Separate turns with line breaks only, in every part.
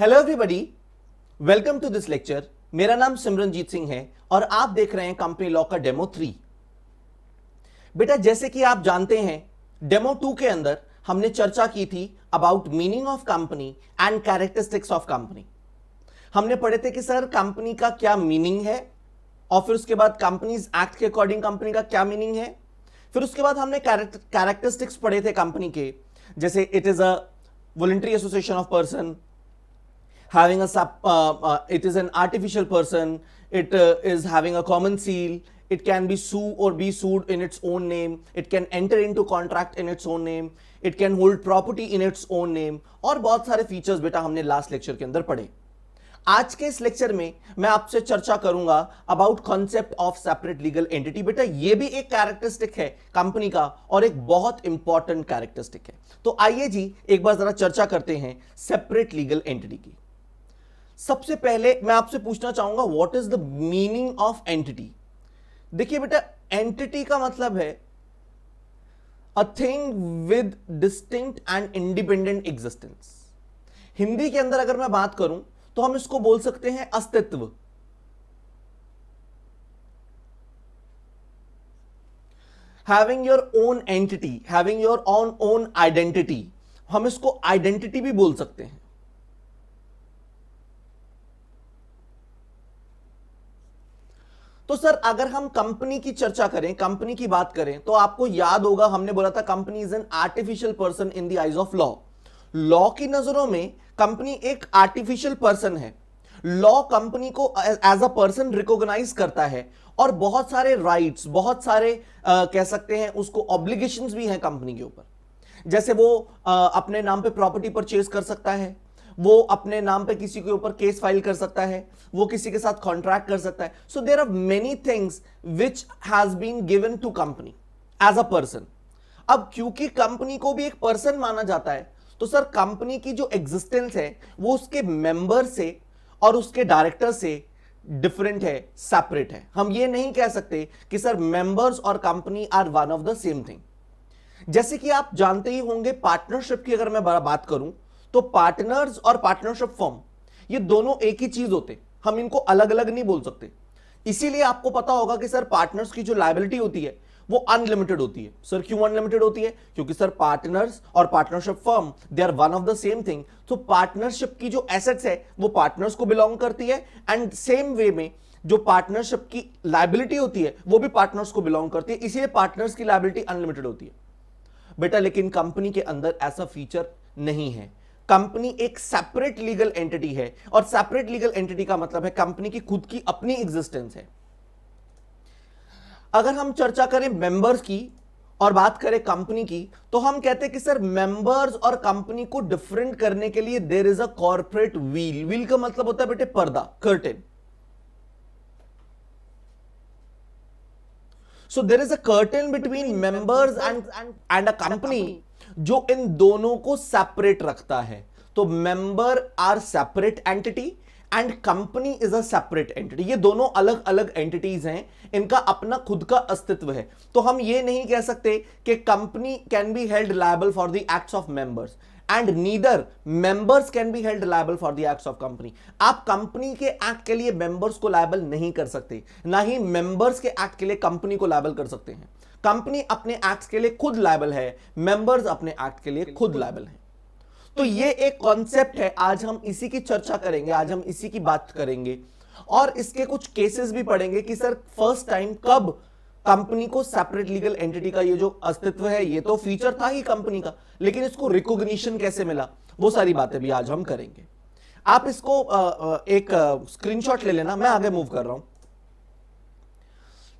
Hello everybody welcome to this lecture मेरा नाम सिमरनजीत सिंह है और आप देख रहे हैं कंपनी लॉ का डेमो थ्री बेटा जैसे कि आप जानते हैं डेमो टू के अंदर हमने चर्चा की थी about meaning of company and characteristics of company हमने पढ़े थे कि सर कंपनी का क्या मीनिंग है और फिर उसके बाद कंपनीज एक्ट के अकॉर्डिंग कंपनी का क्या मीनिंग है फिर उसके बाद हमने कैरेक्टरिस्टिक्स पढ़े थे कंपनी के जैसे it is a voluntary association of person having a sub, uh, uh, it is an artificial person, It uh, is having a common seal, it can be sue or be sued in its own name, it can enter into contract in its own name, it can hold property in its own name और बहुत सारे features बेटा हमने last lecture के अंदर पढ़े आज के इस लेक्चर में मैं आपसे चर्चा करूंगा about concept of separate legal entity बेटा ये भी एक कैरेक्टरिस्टिक है कंपनी का और एक बहुत इंपॉर्टेंट कैरेक्टरिस्टिक है तो आइए जी एक बार जरा चर्चा करते हैं सेपरेट लीगल एंटिटी की सबसे पहले मैं आपसे पूछना चाहूंगा what is the meaning of entity देखिए बेटा एंटिटी का मतलब है a thing with distinct and independent existence Hindi के अंदर अगर मैं बात करूं तो हम इसको बोल सकते हैं अस्तित्व having your own entity having your on own identity हम इसको आइडेंटिटी भी बोल सकते हैं तो सर अगर हम कंपनी की चर्चा करें कंपनी की बात करें तो आपको याद होगा हमने बोला था company is an artificial person in the eyes of law law की नजरों में कंपनी एक आर्टिफिशियल पर्सन है लॉ कंपनी को एज अ पर्सन रिकॉग्नाइज करता है और बहुत सारे राइट्स बहुत सारे uh, कह सकते हैं उसको ऑब्लिगेशंस भी हैं कंपनी के ऊपर जैसे वो uh, अपने नाम पे प्रॉपर्टी परचेज कर सकता है वो अपने नाम पे किसी के ऊपर केस फाइल कर सकता है वो किसी के साथ कॉन्ट्रैक्ट कर सकता है so there are many things which has been given to company as a person अब क्योंकि कंपनी को भी एक पर्सन माना जाता है तो सर कंपनी की जो एग्जिस्टेंस है वो उसके मेंबर से और उसके डायरेक्टर से डिफरेंट है सेपरेट है हम ये नहीं कह सकते कि सर मेंबर्स और company are one of the same thing जैसे कि आप जानते ही होंगे पार्टनरशिप की अगर मैं बात करूं तो पार्टनर्स और पार्टनरशिप फॉर्म ये दोनों एक ही चीज होते हम इनको अलग अलग नहीं बोल सकते इसीलिए आपको पता होगा कि सर पार्टनर्स की जो लाइबिलिटी होती है वो अनलिमिटेड होती है सर क्यों अनलिमिटेड होती है क्योंकि सर पार्टनर्स और partnership firm they are one of the same thing तो पार्टनरशिप की जो एसेट्स है वो पार्टनर्स को बिलोंग करती है एंड सेम वे में जो पार्टनरशिप की लाइबिलिटी होती है वो भी पार्टनर्स को बिलोंग करती है इसीलिए पार्टनर्स की लाइबिलिटी अनलिमिटेड होती है बेटा लेकिन कंपनी के अंदर ऐसा फीचर नहीं है कंपनी एक सेपरेट लीगल एंटिटी है और सेपरेट लीगल एंटिटी का मतलब है कंपनी की खुद की अपनी एग्जिस्टेंस है अगर हम चर्चा करें मेंबर्स की और बात करें कंपनी की तो हम कहते हैं कि सर मेंबर्स और कंपनी को डिफरेंट करने के लिए there is a corporate veil veil का मतलब होता है बेटे पर्दा curtain so there is a curtain between members and and a company जो इन दोनों को सेपरेट रखता है तो member are separate entity and company is a separate entity ये दोनों अलग अलग एंटिटीज हैं इनका अपना खुद का अस्तित्व है तो हम ये नहीं कह सकते कि company can be held liable for the acts of members and neither members can be held liable for the acts of company आप कंपनी के एक्ट के लिए मेंबर्स को लाइबल नहीं कर सकते ना ही मेंबर्स के एक्ट के लिए कंपनी को लाइबल कर सकते हैं कंपनी अपने एक्ट के लिए खुद लाइबल है मेंबर्स अपने एक्ट के लिए खुद लाइबल है तो ये एक कॉन्सेप्ट है आज हम इसी की चर्चा करेंगे आज हम इसी की बात करेंगे और इसके कुछ केसेस भी पढ़ेंगे कि सर फर्स्ट टाइम कब कंपनी को सेपरेट लीगल एंटिटी का ये जो अस्तित्व है ये तो फीचर था ही कंपनी का लेकिन इसको रिकॉग्निशन कैसे मिला वो सारी बातें भी आज हम करेंगे आप इसको एक स्क्रीनशॉट ले लेना मैं आगे मूव कर रहा हूं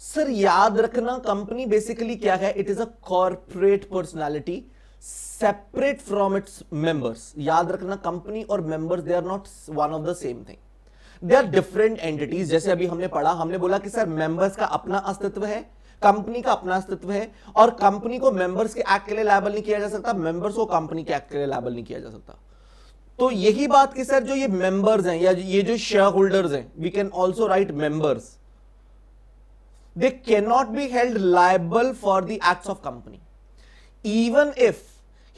सर याद रखना कंपनी बेसिकली क्या है it is a corporate personality separate from its members याद रखना कंपनी और members they are not one of the same thing they are different entities जैसे अभी हमने पढ़ा हमने बोला कि सर मेंबर्स का अपना अस्तित्व है कंपनी का अपना अस्तित्व है और कंपनी को मेंबर्स के एक्ट के लिए लाइबल नहीं किया जा सकता मेंबर्स को कंपनी के एक्ट के लिए लाइबल नहीं किया जा सकता तो यही बात कि सर जो ये मेंबर्स हैं या ये जो शेयर होल्डर्स हैं we can also write members they cannot be held liable for the acts of company even if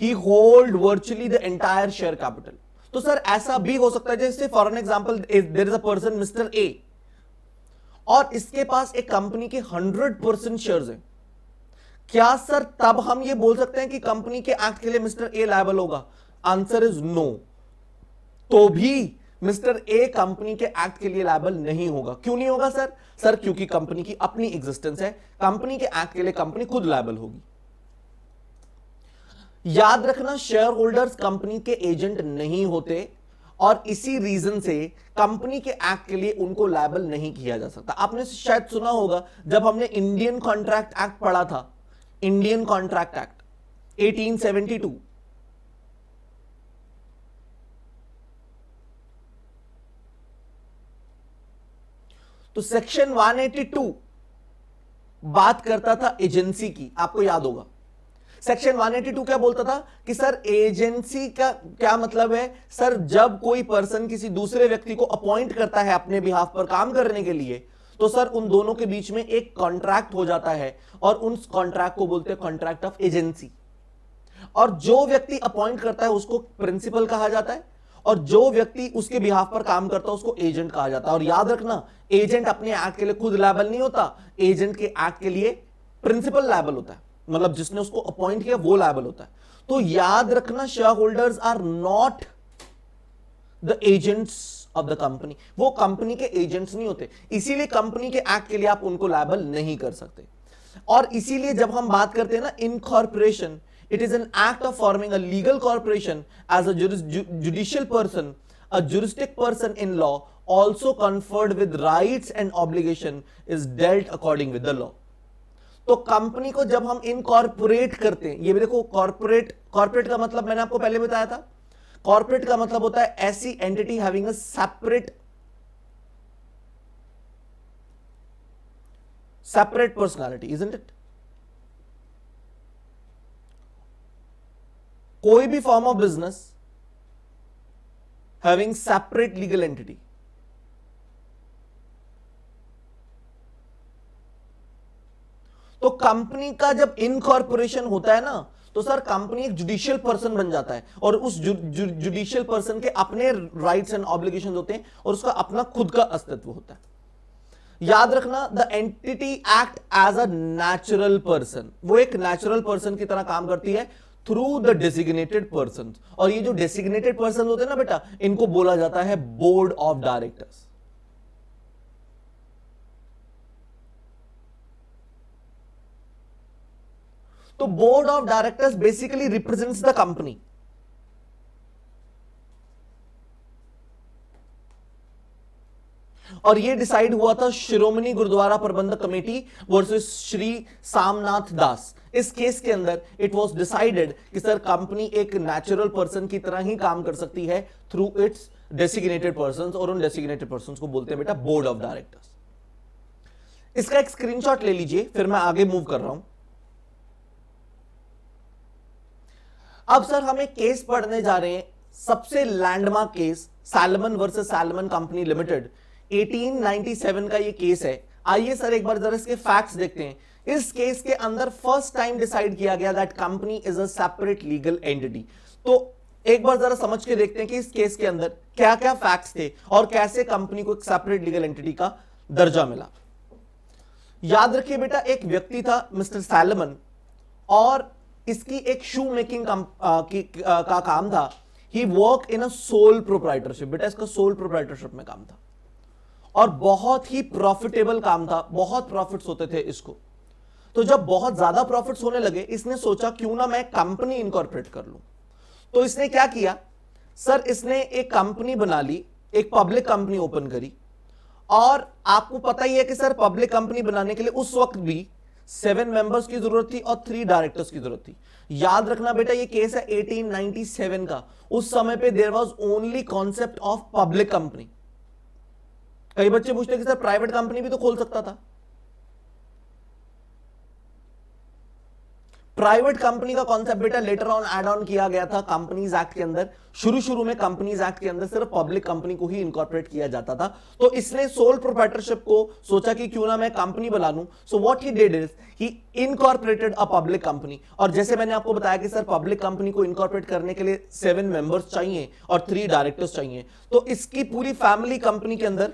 he hold virtually the entire share capital तो सर ऐसा भी हो सकता है जैसे for an example there is a person mister A और इसके पास एक कंपनी के हंड्रेड परसेंट शेयर है क्या सर तब हम ये बोल सकते हैं कि कंपनी के एक्ट के लिए मिस्टर ए लाइबल होगा आंसर इज नो तो भी मिस्टर ए कंपनी के एक्ट के लिए लाइबल नहीं होगा क्यों नहीं होगा सर सर क्योंकि कंपनी की अपनी एग्जिस्टेंस है कंपनी के एक्ट के लिए कंपनी खुद लाइबल होगी याद रखना शेयर होल्डर्स कंपनी के एजेंट नहीं होते और इसी रीजन से कंपनी के एक्ट के लिए उनको लाइबल नहीं किया जा सकता आपने शायद सुना होगा जब हमने इंडियन कॉन्ट्रैक्ट एक्ट पढ़ा था इंडियन कॉन्ट्रैक्ट एक्ट 1872 तो सेक्शन 182 बात करता था एजेंसी की आपको याद होगा सेक्शन 182 क्या बोलता था कि सर एजेंसी का क्या मतलब है सर जब कोई पर्सन किसी दूसरे व्यक्ति को अपॉइंट करता है अपने बिहाफ पर काम करने के लिए तो सर उन दोनों के बीच में एक कॉन्ट्रैक्ट हो जाता है और उन कॉन्ट्रैक्ट को बोलते हैं कॉन्ट्रैक्ट ऑफ एजेंसी और जो व्यक्ति अपॉइंट करता है उसको प्रिंसिपल कहा जाता है और जो व्यक्ति उसके बिहाफ पर काम करता है उसको एजेंट कहा जाता है और याद रखना एजेंट अपने एक्ट के लिए खुद लाइबल नहीं होता एजेंट के एक्ट के लिए प्रिंसिपल लाइबल होता है मतलब जिसने उसको अपॉइंट किया वो लाइबल होता है तो याद रखना shareholders are not the agents of the company वो कंपनी के एजेंट्स नहीं होते इसीलिए कंपनी के एक्ट के लिए आप उनको लाइबल नहीं कर सकते और इसीलिए जब हम बात करते हैं ना incorporation It is an act of forming a legal corporation as a juris, ju judicial person, a juristic person in law also conferred with rights and obligation is dealt according with the law. तो company को जब हम incorporate करते हैं ये भी देखो corporate corporate का मतलब मैंने आपको पहले बताया था कॉर्पोरेट का मतलब होता है ऐसी entity having a separate separate personality is it कोई भी form of business having separate legal entity तो कंपनी का जब इनकॉर्पोरेशन होता है ना तो सर कंपनी एक जुडिशियल पर्सन बन जाता है और उस जु, जुडिशियल पर्सन के अपने राइट्स एंड ऑब्लिगेशन होते हैं और उसका अपना खुद का अस्तित्व होता है याद रखना the entity act as a natural person वो एक नेचुरल पर्सन की तरह काम करती है थ्रू द डेसिग्नेटेड पर्सन और ये जो डेसिग्नेटेड पर्सन होते हैं ना बेटा इनको बोला जाता है बोर्ड ऑफ डायरेक्टर्स तो board of directors basically represents the company और ये डिसाइड हुआ था शिरोमणि गुरुद्वारा प्रबंधक कमेटी वर्सेस श्री सामनाथ दास इस केस के अंदर इट वाज डिसाइडेड कि सर कंपनी एक नेचुरल पर्सन की तरह ही काम कर सकती है थ्रू इट्स डेसिग्नेटेड पर्सन और उन डेसिग्नेटेड पर्सन को बोलते हैं बेटा बोर्ड ऑफ डायरेक्टर्स इसका एक स्क्रीनशॉट ले लीजिए फिर मैं आगे मूव कर रहा हूं अब सर हम एक केस पढ़ने जा रहे हैं सबसे landmark case Salomon versus Salomon company limited 1897 का ये केस है आइए सर एक बार जरा इसके फैक्ट्स देखते हैं इस केस के अंदर फर्स्ट टाइम डिसाइड किया गया that company is a separate legal entity तो एक बार जरा समझ के देखते हैं कि इस केस के अंदर क्या क्या फैक्ट्स थे और कैसे कंपनी को एक सेपरेट लीगल एंटिटी का दर्जा मिला याद रखिए बेटा एक व्यक्ति था मिस्टर सैलमन और इसकी एक शू मेकिंग कम, का काम था ही work in a sole proprietorship बेटा इसका सोल प्रोप्राइटरशिप में काम था और बहुत ही प्रॉफिटेबल काम था बहुत प्रॉफिट्स होते थे इसको तो जब बहुत ज्यादा प्रॉफिट्स होने लगे इसने सोचा क्यों ना मैं कंपनी इनकॉर्पोरेट कर लू तो इसने क्या किया सर इसने एक कंपनी बना ली एक पब्लिक कंपनी ओपन करी और आपको पता ही है कि सर पब्लिक कंपनी बनाने के लिए उस वक्त भी सेवन मेंबर्स की जरूरत थी और थ्री डायरेक्टर्स की जरूरत थी याद रखना बेटा ये केस है 1897 का उस समय पे there was only concept of public company कई बच्चे पूछते कि सर प्राइवेट कंपनी भी तो खोल सकता था प्राइवेट कंपनी का कॉन्सेप्ट बेटा लेटर ऑन एड ऑन किया गया था कंपनीज एक्ट के अंदर शुरू शुरू में कंपनीज एक्ट के अंदर सिर्फ पब्लिक कंपनी को ही इनकॉर्पोरेट किया जाता था तो इसने सोल प्रोप्राइटरशिप को सोचा कि क्यों ना मैं कंपनी बना लू so what he did is he incorporated a public company और जैसे मैंने आपको बताया कि सर पब्लिक कंपनी को इनकॉर्पोरेट करने के लिए सेवन मेंबर्स चाहिए और थ्री डायरेक्टर्स चाहिए तो इसकी पूरी फैमिली कंपनी के अंदर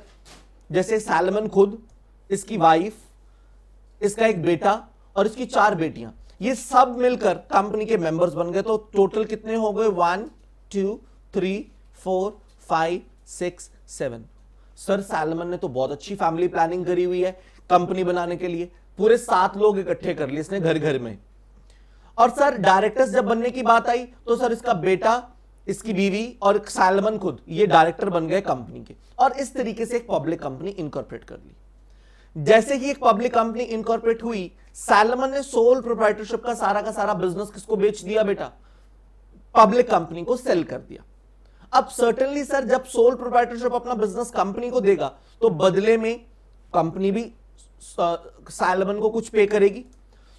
जैसे सैलमन खुद इसकी वाइफ इसका एक बेटा और इसकी चार बेटियां ये सब मिलकर कंपनी के मेंबर्स बन गए तो टोटल कितने हो गए one two three four five six seven sir Salomon ने तो बहुत अच्छी फैमिली प्लानिंग करी हुई है कंपनी बनाने के लिए पूरे सात लोग इकट्ठे कर लिए इसने घर घर में और सर डायरेक्टर्स जब बनने की बात आई तो सर इसका बेटा इसकी बीवी और सैलमन खुद ये डायरेक्टर बन गए कंपनी के और इस तरीके से एक पब्लिक कंपनी इनकॉर्पोरेट कर ली जैसे ही एक पब्लिक कंपनी इनकॉर्पोरेट हुई सैलमन ने सोल प्रोप्राइटरशिप का सारा का सारा बिजनेस किसको बेच दिया बेटा पब्लिक कंपनी को सेल कर दिया अब सर्टेनली सर जब सोल प्रोप्राइटरशिप अपना बिजनेस कंपनी को देगा तो बदले में कंपनी भी सैलमन uh, को कुछ पे करेगी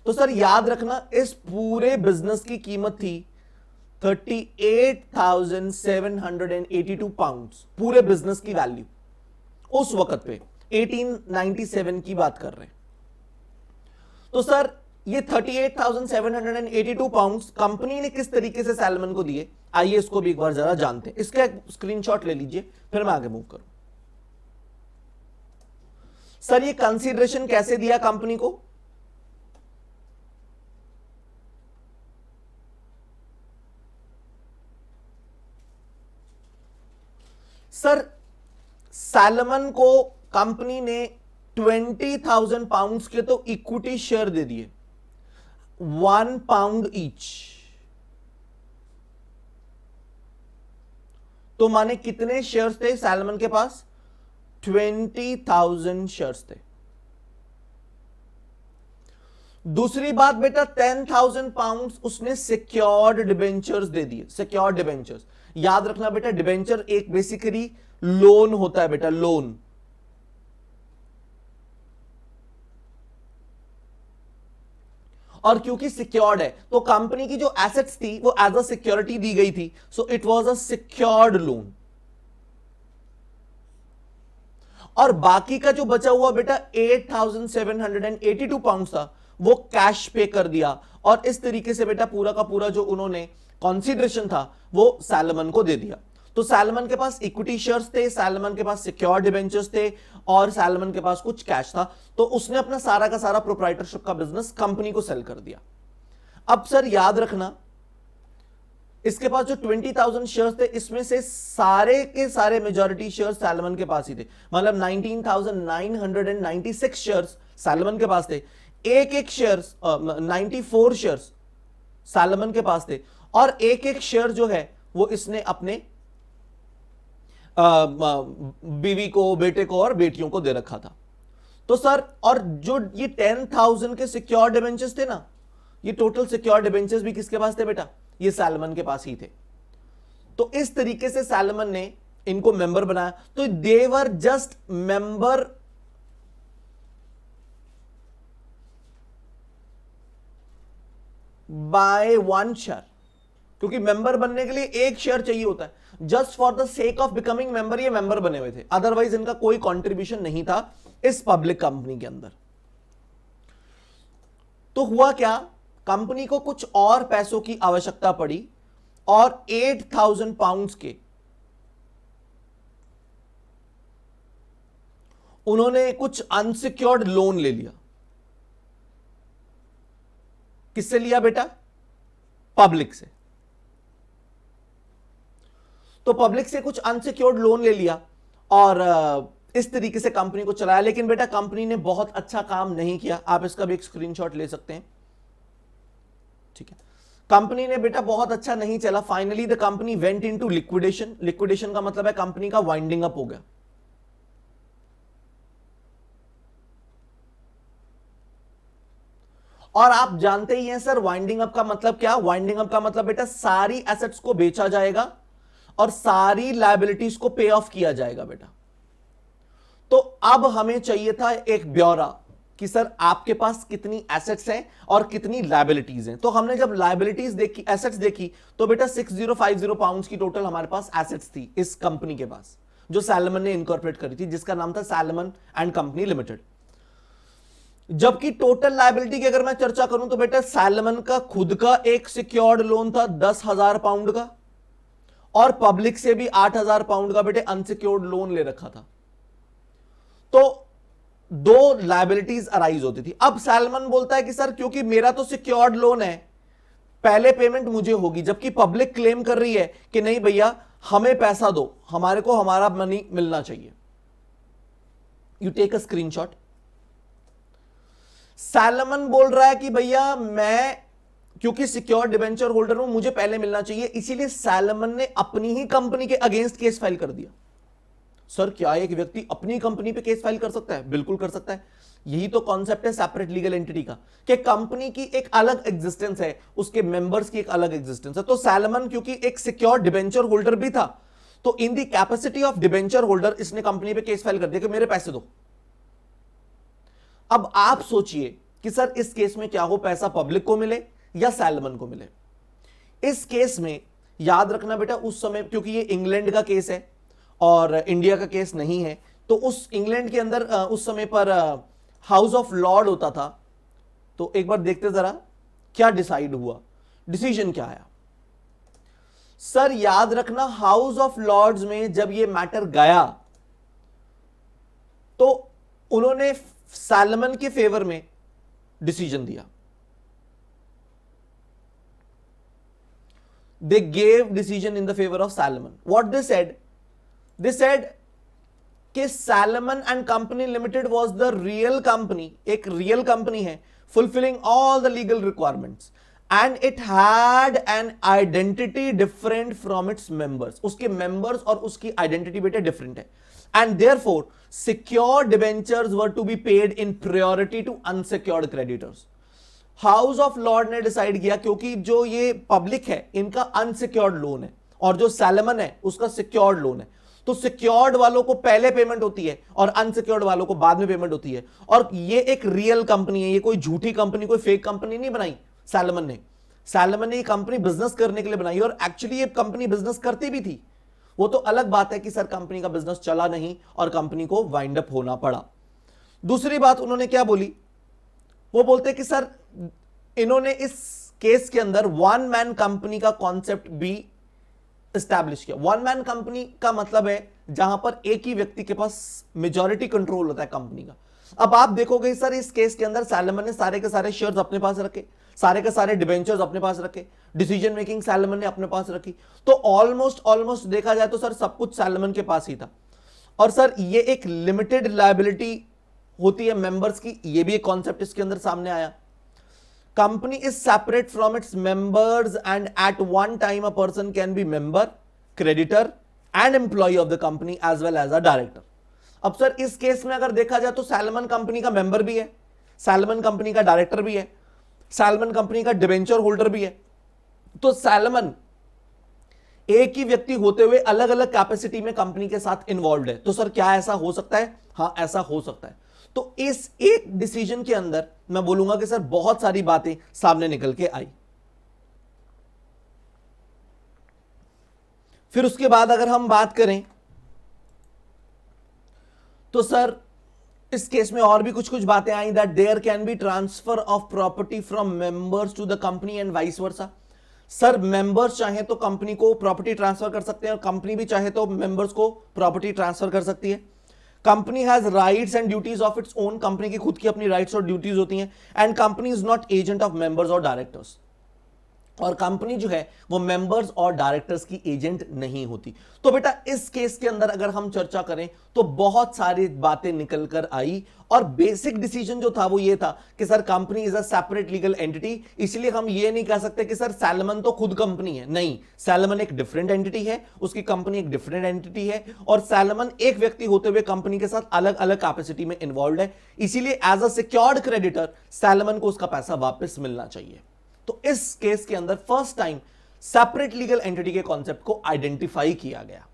तो सर याद रखना इस पूरे बिजनेस की कीमत थी 38,782 पाउंड्स पूरे बिजनेस की वैल्यू उस वक्त पे 1897 की बात कर रहे हैं तो सर ये 38,782 पाउंड्स कंपनी ने किस तरीके से सैलमन को दिए आइए इसको भी एक बार जरा जानते हैं इसका स्क्रीनशॉट ले लीजिए फिर मैं आगे मूव करूं सर ये कंसीडरेशन कैसे दिया कंपनी को सर सैलमन को कंपनी ने ट्वेंटी थाउजेंड पाउंड के तो इक्विटी शेयर दे दिए वन पाउंड ईच तो माने कितने शेयर्स थे सैलमन के पास ट्वेंटी थाउजेंड शेयर्स थे दूसरी बात बेटा टेन थाउजेंड पाउंड उसने सिक्योर्ड डिबेंचर्स दे दिए सिक्योर्ड डिबेंचर्स याद रखना बेटा डिबेंचर एक बेसिकली लोन होता है बेटा लोन और क्योंकि सिक्योर्ड है तो कंपनी की जो एसेट्स थी वो एज अ सिक्योरिटी दी गई थी so it was a secured loan और बाकी का जो बचा हुआ बेटा 8,782 पाउंड था वो कैश पे कर दिया और इस तरीके से बेटा पूरा का पूरा जो उन्होंने कॉन्सिडरेशन था वो सैलमन को दे दिया तो सैलमन के पास इक्विटी शेयर्स थे सैलमन के पास सिक्योर डिवेंचर्स थे और सैलमन के पास कुछ कैश था तो उसने अपना सारा का सारा प्रोप्राइटरशिप का बिजनेस कंपनी को सेल कर दिया अब सर याद रखना इसके पास जो 20,000 शेयर्स थे इसमें से सारे के सारे मेजोरिटी शेयर्स सैलमन के पास ही थे मतलब 19,996 शेयर्स सैलमन के पास थे एक एक shares ninety four shares Salomon के पास थे और एक एक शेयर जो है वो इसने अपने बीवी को बेटे को और बेटियों को दे रखा था तो सर और जो ये टेन थाउजेंड के सिक्योर डिबेंचेस थे ना ये टोटल सिक्योर डिबेंचेस भी किसके पास थे बेटा ये सैलमन के पास ही थे तो इस तरीके से सैलमन ने इनको मेंबर बनाया तो they were just member by one share क्योंकि मेंबर बनने के लिए एक शेयर चाहिए होता है just for the sake of becoming member ये मेंबर बने हुए थे अदरवाइज इनका कोई कंट्रीब्यूशन नहीं था इस पब्लिक कंपनी के अंदर तो हुआ क्या कंपनी को कुछ और पैसों की आवश्यकता पड़ी और एट थाउजेंड पाउंड के उन्होंने कुछ अनसिक्योर्ड लोन ले लिया किससे लिया बेटा पब्लिक से तो पब्लिक से कुछ अनसिक्योर्ड लोन ले लिया और इस तरीके से कंपनी को चलाया लेकिन बेटा कंपनी ने बहुत अच्छा काम नहीं किया आप इसका भी एक स्क्रीनशॉट ले सकते हैं ठीक है कंपनी ने बेटा बहुत अच्छा नहीं चला finally the company went into liquidation liquidation का मतलब है कंपनी का वाइंडिंग अप हो गया और आप जानते ही हैं सर वाइंडिंग अप का मतलब क्या वाइंडिंग अप का मतलब बेटा सारी एसेट्स को बेचा जाएगा और सारी लाइबिलिटीज को पे ऑफ किया जाएगा बेटा तो अब हमें चाहिए था एक ब्यौरा कि सर आपके पास कितनी एसेट्स हैं और कितनी लाइबिलिटीज हैं तो हमने जब लाइबिलिटीज देखी एसेट्स देखी तो बेटा 6050 पाउंड्स की टोटल हमारे पास एसेट्स थी इस कंपनी के पास जो सैलमन ने इनकॉर्पोरेट करी थी जिसका नाम था सैलमन एंड कंपनी लिमिटेड जबकि टोटल लाइबिलिटी की अगर मैं चर्चा करूं तो बेटा सैलमन का खुद का एक सिक्योर्ड लोन था दस हजार पाउंड का और पब्लिक से भी आठ हजार पाउंड का बेटे अनसिक्योर्ड लोन ले रखा था तो दो लाइबिलिटीज अराइज होती थी अब सैलमन बोलता है कि सर क्योंकि मेरा तो सिक्योर्ड लोन है पहले पेमेंट मुझे होगी जबकि पब्लिक क्लेम कर रही है कि नहीं भैया हमें पैसा दो हमारे को हमारा मनी मिलना चाहिए you take a screenshot Salomon बोल रहा है कि भैया मैं क्योंकि सिक्योर डिवेंचर होल्डर हूं मुझे पहले मिलना चाहिए इसीलिए सैलमन ने अपनी ही कंपनी के अगेंस्ट केस फाइल कर दिया सर क्या एक व्यक्ति अपनी कंपनी पे केस फाइल कर सकता है बिल्कुल कर सकता है यही तो कॉन्सेप्ट है सेपरेट लीगल एंटिटी का कि कंपनी की एक अलग एग्जिस्टेंस है उसके मेंबर्स की एक अलग एग्जिस्टेंस है तो सैलमन क्योंकि एक सिक्योर डिवेंचर होल्डर भी था तो in the capacity of debenture holder इसने कंपनी पे केस फाइल कर दिया कि मेरे पैसे दो अब आप सोचिए कि सर इस केस में क्या हो पैसा पब्लिक को मिले या सैलमन को मिले इस केस में याद रखना बेटा उस समय क्योंकि ये इंग्लैंड का केस है और इंडिया का केस नहीं है तो उस इंग्लैंड के अंदर उस समय पर हाउस ऑफ लॉर्ड होता था तो एक बार देखते जरा क्या डिसाइड हुआ डिसीजन क्या आया सर याद रखना हाउस ऑफ लॉर्ड्स में जब ये मैटर गया तो उन्होंने सैलमन के फेवर में डिसीजन दिया they gave decision in the favor of Salomon. What they said? They said कि Salomon and Company Limited was the real company, एक real company है fulfilling all the legal requirements and it had an identity different from its members. उसके members और उसकी identity बेटे different है and therefore secure debentures were to be paid in priority to unsecured creditors. House of Lord ने decide किया क्योंकि जो ये पब्लिक है इनका अनसिक्योर्ड लोन है और जो सैलमन है उसका सिक्योर्ड लोन है तो सिक्योर्ड वालों को पहले पेमेंट होती है और अनसिक्योर्ड वालों को बाद में पेमेंट होती है और ये एक रियल कंपनी है ये कोई झूठी कंपनी कोई फेक कंपनी नहीं बनाई सैलमन ने सैलमन ने ये कंपनी बिजनेस करने के लिए बनाई और एक्चुअली ये कंपनी बिजनेस करती भी थी वो तो अलग बात है कि सर कंपनी का बिजनेस चला नहीं और कंपनी को वाइंड अप होना पड़ा दूसरी बात उन्होंने क्या बोली वो बोलते कि सर इन्होंने इस केस के अंदर वन मैन कंपनी का कॉन्सेप्ट भी स्टैब्लिश किया वन मैन कंपनी का मतलब है जहां पर एक ही व्यक्ति के पास मेजोरिटी कंट्रोल होता है कंपनी का अब आप देखोगे सर इस केस के अंदर सैलमन ने सारे के सारे शेयर्स अपने पास रखे सारे के सारे डिबेंचर्स अपने पास रखे डिसीजन मेकिंग सैलमन ने अपने पास रखी तो ऑलमोस्ट ऑलमोस्ट देखा जाए तो सर सब कुछ सैलमन के पास ही था और सर ये एक लिमिटेड लाइबिलिटी होती है मेंबर्स की ये भी एक कॉन्सेप्ट इसके अंदर सामने आया company is separate from its members and at one time a person can be member creditor and employee of the company as well as a director अब सर इस केस में अगर देखा जाए तो सैलमन कंपनी का मेंबर भी है सैलमन कंपनी का डायरेक्टर भी है सैलमन कंपनी का डिवेंचर होल्डर भी है तो सैलमन एक ही व्यक्ति होते हुए अलग अलग कैपेसिटी में कंपनी के साथ इन्वॉल्व है तो सर क्या ऐसा हो सकता है हाँ ऐसा हो सकता है तो इस एक डिसीजन के अंदर मैं बोलूंगा कि सर बहुत सारी बातें सामने निकल के आई फिर उसके बाद अगर हम बात करें तो सर इस केस में और भी कुछ कुछ बातें आई that there can be transfer of property from members to the company and vice versa sir members चाहे तो कंपनी को प्रॉपर्टी ट्रांसफर कर सकते हैं और कंपनी भी चाहे तो मेंबर्स को प्रॉपर्टी ट्रांसफर कर सकती है company has rights and duties of its own company की खुद की अपनी राइट्स और ड्यूटीज होती हैं and company is not agent of members और डायरेक्टर्स और कंपनी जो है वो मेंबर्स और डायरेक्टर्स की एजेंट नहीं होती तो बेटा इस केस के अंदर अगर हम चर्चा करें तो बहुत सारी बातें निकल कर आई और बेसिक डिसीजन जो था वो ये था कि sir company is a separate legal entity इसलिए हम ये नहीं कह सकते कि सर सैलमन तो खुद कंपनी है नहीं सैलमन एक डिफरेंट एंटिटी है उसकी कंपनी एक डिफरेंट एंटिटी है और सैलमन एक व्यक्ति होते हुए कंपनी के साथ अलग अलग कैपेसिटी में इन्वॉल्व है इसीलिए as a secured creditor Salomon को उसका पैसा वापस मिलना चाहिए तो इस केस के अंदर first time separate legal entity के कॉन्सेप्ट को आइडेंटिफाई किया गया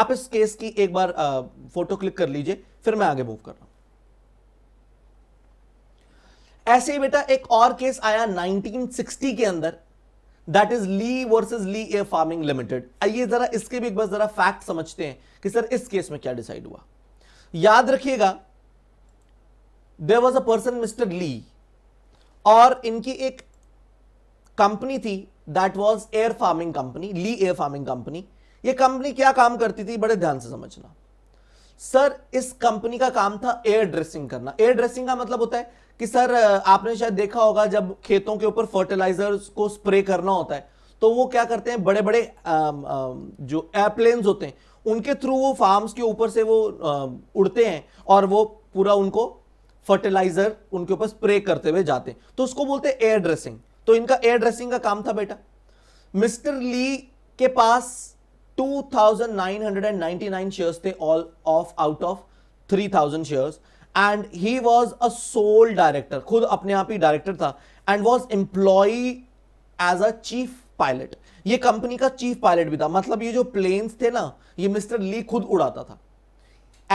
आप इस केस की एक बार आ, फोटो क्लिक कर लीजिए फिर मैं आगे मूव कर रहा हूं ऐसे ही बेटा एक और केस आया 1960 के अंदर that is Lee versus Lee air farming limited आइए जरा इसके भी एक बार जरा फैक्ट समझते हैं कि सर इस केस में क्या डिसाइड हुआ याद रखिएगा there was a person mister Lee और इनकी एक कंपनी थी that was air farming company Lee air farming company ये कंपनी क्या काम करती थी बड़े ध्यान से समझना सर इस कंपनी का काम था एयर ड्रेसिंग करना एयर ड्रेसिंग का मतलब होता है कि सर आपने शायद देखा होगा जब खेतों के ऊपर फर्टिलाइजर को स्प्रे करना होता है तो वो क्या करते हैं बड़े बड़े जो एयरप्लेन होते हैं उनके थ्रू वो फार्म्स के ऊपर से वो उड़ते हैं और वो पूरा उनको फर्टिलाइजर उनके ऊपर स्प्रे करते हुए जाते हैं तो उसको बोलते हैं एयर ड्रेसिंग तो इनका एयर ड्रेसिंग का काम था बेटा मिस्टर ली के पास 2,999 शेयर्स थे all of out of 3,000 shares and he was a sole director खुद अपने आप ही डायरेक्टर था and was employ as a chief pilot ये कंपनी का चीफ पायलट भी था मतलब ये जो प्लेन्स थे ना ये मिस्टर ली खुद उड़ाता था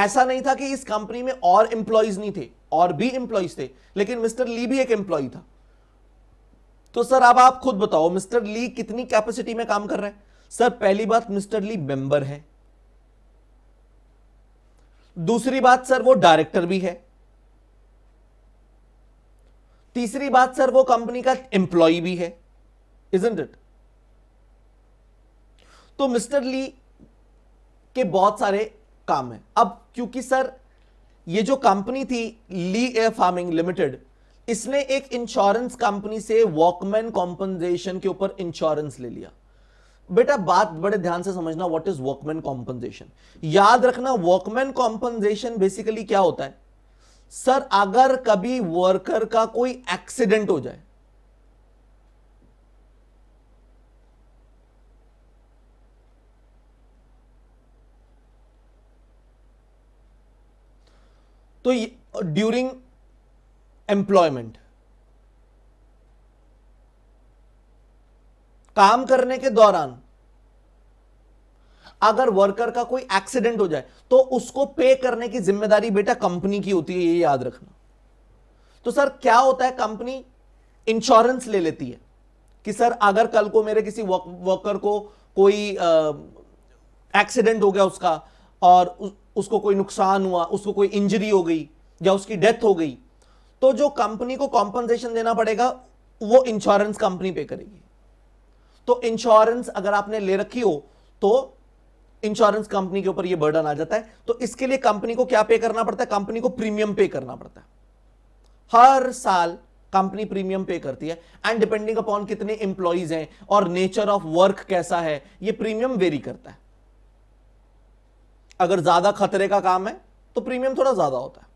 ऐसा नहीं था कि इस कंपनी में और एम्प्लॉयज नहीं थे और भी एम्प्लॉयज थे लेकिन मिस्टर ली भी एक एम्प्लॉय था तो सर अब आप खुद बताओ मिस्टर ली कितनी कैपेसिटी में काम कर रहे हैं सर पहली बात मिस्टर ली मेंबर है दूसरी बात सर वो डायरेक्टर भी है तीसरी बात सर वो कंपनी का एम्प्लॉय भी है इजेंट इट तो मिस्टर ली के बहुत सारे काम है अब क्योंकि सर ये जो कंपनी थी ली एयर फार्मिंग लिमिटेड इसने एक इंश्योरेंस कंपनी से वॉकमैन कॉम्पनसेशन के ऊपर इंश्योरेंस ले लिया बेटा बात बड़े ध्यान से समझना व्हाट इज वॉकमैन कॉम्पनसेशन याद रखना वॉकमैन कॉम्पनसेशन बेसिकली क्या होता है सर अगर कभी वर्कर का कोई एक्सीडेंट हो जाए तो ड्यूरिंग एम्प्लॉयमेंट काम करने के दौरान अगर वर्कर का कोई एक्सीडेंट हो जाए तो उसको पे करने की जिम्मेदारी बेटा कंपनी की होती है ये याद रखना तो सर क्या होता है कंपनी इंश्योरेंस ले लेती है कि सर अगर कल को मेरे किसी वर्कर को कोई एक्सीडेंट हो गया उसका और उसको कोई नुकसान हुआ उसको कोई इंजरी हो गई या उसकी डेथ हो गई तो जो कंपनी को कॉम्पनसेशन देना पड़ेगा वो इंश्योरेंस कंपनी पे करेगी तो इंश्योरेंस अगर आपने ले रखी हो तो इंश्योरेंस कंपनी के ऊपर ये बर्डन आ जाता है तो इसके लिए कंपनी को क्या पे करना पड़ता है कंपनी को प्रीमियम पे करना पड़ता है हर साल कंपनी प्रीमियम पे करती है एंड डिपेंडिंग अपॉन कितने इंप्लॉइज हैं और नेचर ऑफ वर्क कैसा है ये प्रीमियम वेरी करता है अगर ज्यादा खतरे का काम है तो प्रीमियम थोड़ा ज्यादा होता है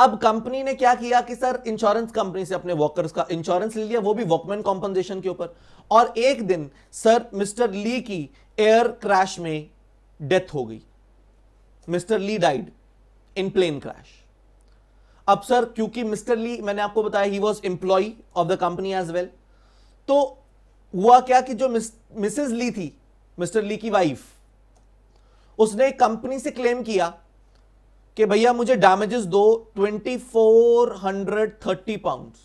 अब कंपनी ने क्या किया कि सर इंश्योरेंस कंपनी से अपने वर्कर्स का इंश्योरेंस ले लिया वो भी वर्कमैन कॉम्पनसेशन के ऊपर और एक दिन सर मिस्टर ली की एयर क्रैश में डेथ हो गई mister Lee died in plane crash अब सर क्योंकि मिस्टर ली मैंने आपको बताया ही was employ of the company as well तो हुआ क्या कि जो मिसेज ली थी मिस्टर ली की वाइफ उसने कंपनी से क्लेम किया कि भैया मुझे डैमेजेस दो 2430 पाउंड्स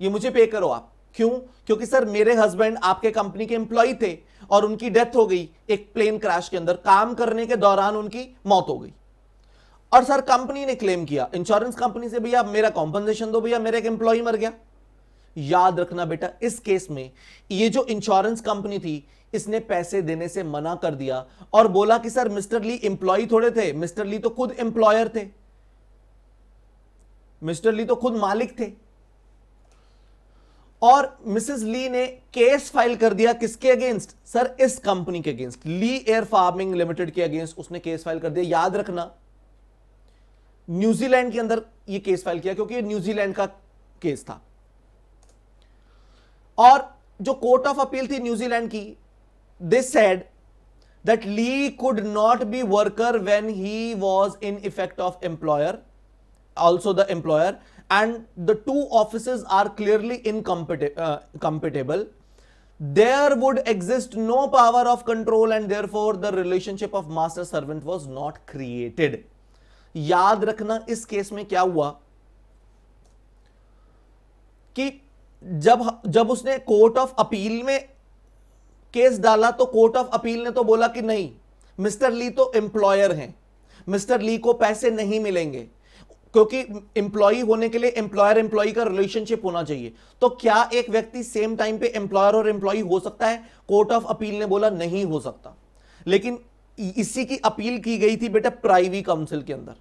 ये मुझे पे करो आप क्यों क्योंकि सर मेरे हस्बैंड आपके कंपनी के एम्प्लॉय थे और उनकी डेथ हो गई एक प्लेन क्रैश के अंदर काम करने के दौरान उनकी मौत हो गई और सर कंपनी ने क्लेम किया इंश्योरेंस कंपनी से भैया मेरा कॉम्पनसेशन दो भैया मेरा एक एम्प्लॉय मर गया याद रखना बेटा इस केस में ये जो इंश्योरेंस कंपनी थी इसने पैसे देने से मना कर दिया और बोला कि सर मिस्टर ली एम्प्लॉय थोड़े थे मिस्टर ली तो खुद एम्प्लॉयर थे मिस्टर ली तो खुद मालिक थे और मिसेस ली ने केस फाइल कर दिया किसके अगेंस्ट सर इस कंपनी के against Lee air farming limited के अगेंस्ट उसने केस फाइल कर दिया याद रखना न्यूजीलैंड के अंदर ये केस फाइल किया क्योंकि ये न्यूजीलैंड का केस था और जो कोर्ट ऑफ अपील थी न्यूजीलैंड की they said that Lee could not be worker when he was in effect of employer, also the employer, and the two offices are clearly incompatible. Uh, there would exist no power of control and therefore the relationship of master servant was not created. याद रखना इस case में क्या हुआ कि जब जब उसने कोर्ट ऑफ अपील में केस डाला तो कोर्ट ऑफ अपील ने तो बोला कि नहीं मिस्टर ली तो एम्प्लॉयर हैं मिस्टर ली को पैसे नहीं मिलेंगे क्योंकि एम्प्लॉय होने के लिए एम्प्लॉयर एम्प्लॉय का रिलेशनशिप होना चाहिए तो क्या एक व्यक्ति सेम टाइम पे एम्प्लॉयर और एम्प्लॉय हो सकता है कोर्ट ऑफ अपील ने बोला नहीं हो सकता लेकिन इसी की अपील की गई थी बेटा प्राइवी काउंसिल के अंदर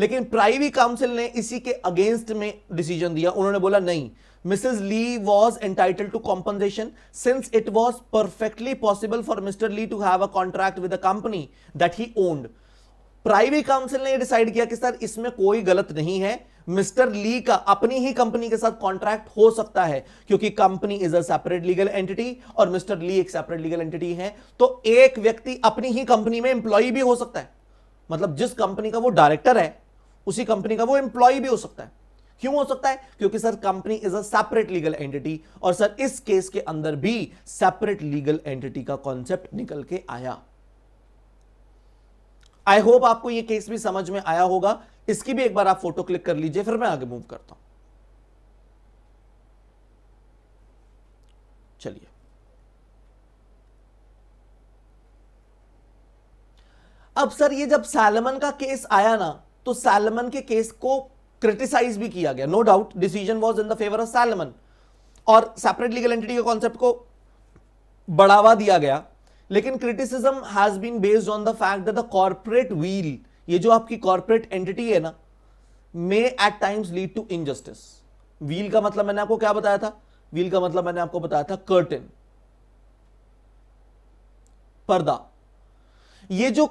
लेकिन प्राइवी काउंसिल ने इसी के अगेंस्ट में डिसीजन दिया उन्होंने बोला नहीं Mrs. Lee was entitled to compensation since it was perfectly possible for Mr. Lee to have a contract with a company that he owned. Privy council ने डिसाइड किया कि सर इसमें कोई गलत नहीं है मिस्टर ली का अपनी ही कंपनी के साथ कॉन्ट्रैक्ट हो सकता है क्योंकि company is a separate legal entity और मिस्टर ली एक सेपरेट लीगल एंटिटी है तो एक व्यक्ति अपनी ही कंपनी में एम्प्लॉय भी हो सकता है मतलब जिस कंपनी का वो डायरेक्टर है उसी कंपनी का वो एम्प्लॉय भी हो सकता है क्यों हो सकता है क्योंकि sir company is a separate legal entity और सर इस केस के अंदर भी सेपरेट लीगल एंटिटी का कॉन्सेप्ट निकल के आया आई होप आपको यह केस भी समझ में आया होगा इसकी भी एक बार आप फोटो क्लिक कर लीजिए फिर मैं आगे मूव करता हूं चलिए अब सर ये जब सैलमन का केस आया ना तो सैलमन के केस को क्रिटिसाइज भी किया गया no doubt decision was in the favour of Salomon और सेपरेट लीगल एंटिटी के कॉन्सेप्ट को बढ़ावा दिया गया लेकिन criticism has been based on the fact that the corporate veil ये जो आपकी कॉर्पोरेट एंटिटी है ना may at times lead to injustice veil का मतलब मैंने आपको क्या बताया था व्हील का मतलब मैंने आपको बताया था कर्टन पर्दा ये जो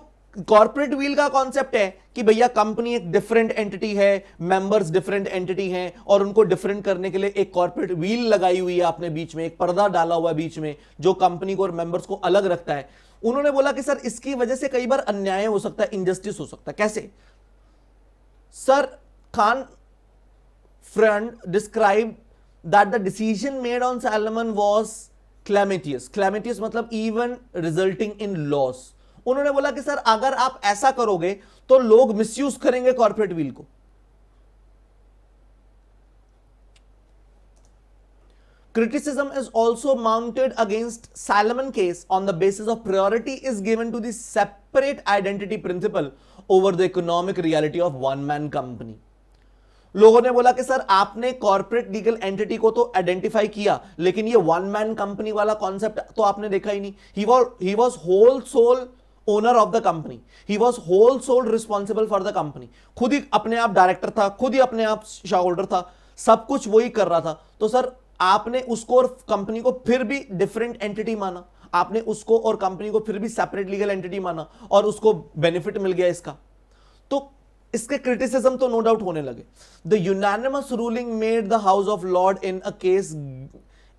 कॉर्पोरेट व्हील का कॉन्सेप्ट है कि भैया कंपनी एक डिफरेंट एंटिटी है मेंबर्स डिफरेंट एंटिटी हैं और उनको डिफरेंट करने के लिए एक कॉर्पोरेट व्हील लगाई हुई है आपने बीच में एक पर्दा डाला हुआ है बीच में जो कंपनी को और मेंबर्स को अलग रखता है उन्होंने बोला कि सर इसकी वजह से कई बार अन्याय हो सकता है इनजस्टिस हो सकता है कैसे sir Kahn Freund describe that the decision made on Salomon was calamitous calamitous मतलब इवन रिजल्टिंग इन लॉस उन्होंने बोला कि सर अगर आप ऐसा करोगे तो लोग मिसयूज करेंगे कॉर्पोरेट व्हील को criticism is also mounted against Salomon case on the basis of priority is given to the separate identity principle over the economic reality of one man company लोगों ने बोला कि सर आपने corporate legal entity को तो identify किया लेकिन ये वन मैन कंपनी वाला कॉन्सेप्ट तो आपने देखा ही नहीं he was whole sole owner of the company he was whole sole responsible for the company खुद ही अपने आप डायरेक्टर था खुद ही अपने आप शेयर होल्डर था सब कुछ वही कर रहा था तो सर आपने उसको और कंपनी को फिर भी डिफरेंट एंटिटी माना आपने उसको और कंपनी को फिर भी सेपरेट लीगल एंटिटी माना और उसको बेनिफिट मिल गया इसका तो इसके क्रिटिसिज्म तो नो डाउट होने लगे the unanimous ruling made the House of Lord in a case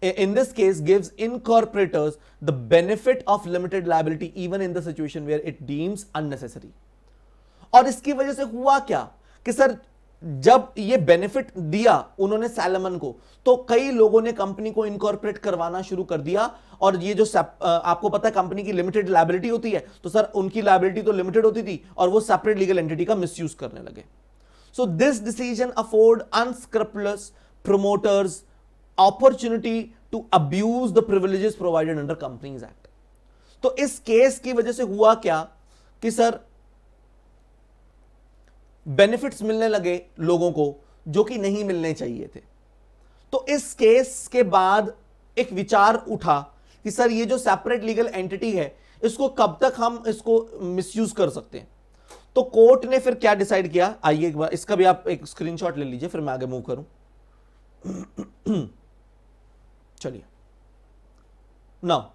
in this case gives incorporators the benefit of limited liability even in the situation where it deems unnecessary और इसकी वजह से हुआ क्या कि sir जब ये बेनिफिट दिया उन्होंने सैलमन को तो कई लोगों ने कंपनी को इनकॉर्पोरेट करवाना शुरू कर दिया और ये जो आपको पता है कंपनी की लिमिटेड लाइबिलिटी होती है तो सर उनकी लाइबिलिटी तो लिमिटेड होती थी और वो सेपरेट लीगल एंटिटी का मिसयूज करने लगे so this decision afford unscrupulous promoters opportunity to abuse the privileges provided under Companies Act. तो इस केस की वजह से हुआ क्या कि सर बेनिफिट्स मिलने लगे लोगों को जो कि नहीं मिलने चाहिए थे तो इस केस के बाद एक विचार उठा कि सर ये जो सेपरेट लीगल एंटिटी है इसको कब तक हम इसको मिसयूज कर सकते हैं तो कोर्ट ने फिर क्या डिसाइड किया आइए एक बार इसका भी आप एक स्क्रीनशॉट ले लीजिए फिर मैं आगे मूव करूं चलिए नाउ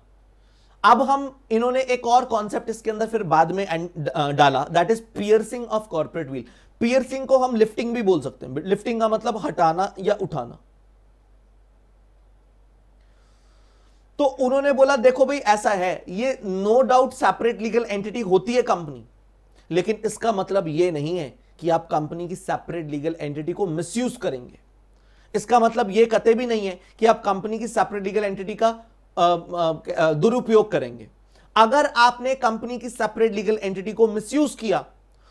अब हम इन्होंने एक और कॉन्सेप्ट इसके अंदर फिर बाद में uh, डाला that is piercing of corporate veil piercing को हम लिफ्टिंग भी बोल सकते हैं लिफ्टिंग का मतलब हटाना या उठाना तो उन्होंने बोला देखो भाई ऐसा है ये no doubt separate legal entity होती है कंपनी लेकिन इसका मतलब ये नहीं है कि आप कंपनी की सेपरेट लीगल एंटिटी को मिसयूज करेंगे इसका मतलब यह कते भी नहीं है कि आप कंपनी की सेपरेट लीगल एंटिटी का दुरुपयोग करेंगे अगर आपने कंपनी की सेपरेट लीगल एंटिटी को मिसयूज किया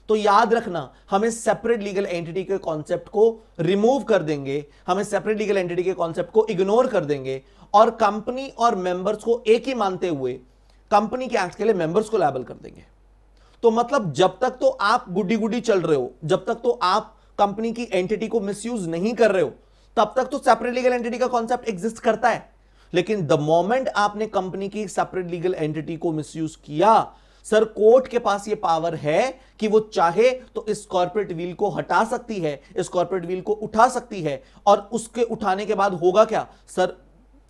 तो याद रखना हमें सेपरेट लीगल एंटिटी के कॉन्सेप्ट को रिमूव कर देंगे हमें सेपरेट लीगल एंटिटी के कॉन्सेप्ट को इग्नोर कर देंगे और कंपनी और मेंबर्स को एक ही मानते हुए कंपनी के एक्ट के लिए मेंबर्स को लेबल कर देंगे तो मतलब जब तक तो आप गुड्डी गुड्डी चल रहे हो जब तक तो आप कंपनी की एंटिटी को मिसयूज नहीं कर रहे हो तब तक तो सेपरेट लीगल एंटिटी का कॉन्सेप्ट एग्जिस्ट करता है लेकिन द मोमेंट आपने कंपनी की सेपरेट लीगल एंटिटी को मिसयूज किया सर कोर्ट के पास ये पावर है कि वो चाहे तो इस कॉर्पोरेट व्हील को हटा सकती है इस कॉर्पोरेट व्हील को उठा सकती है और उसके उठाने के बाद होगा क्या सर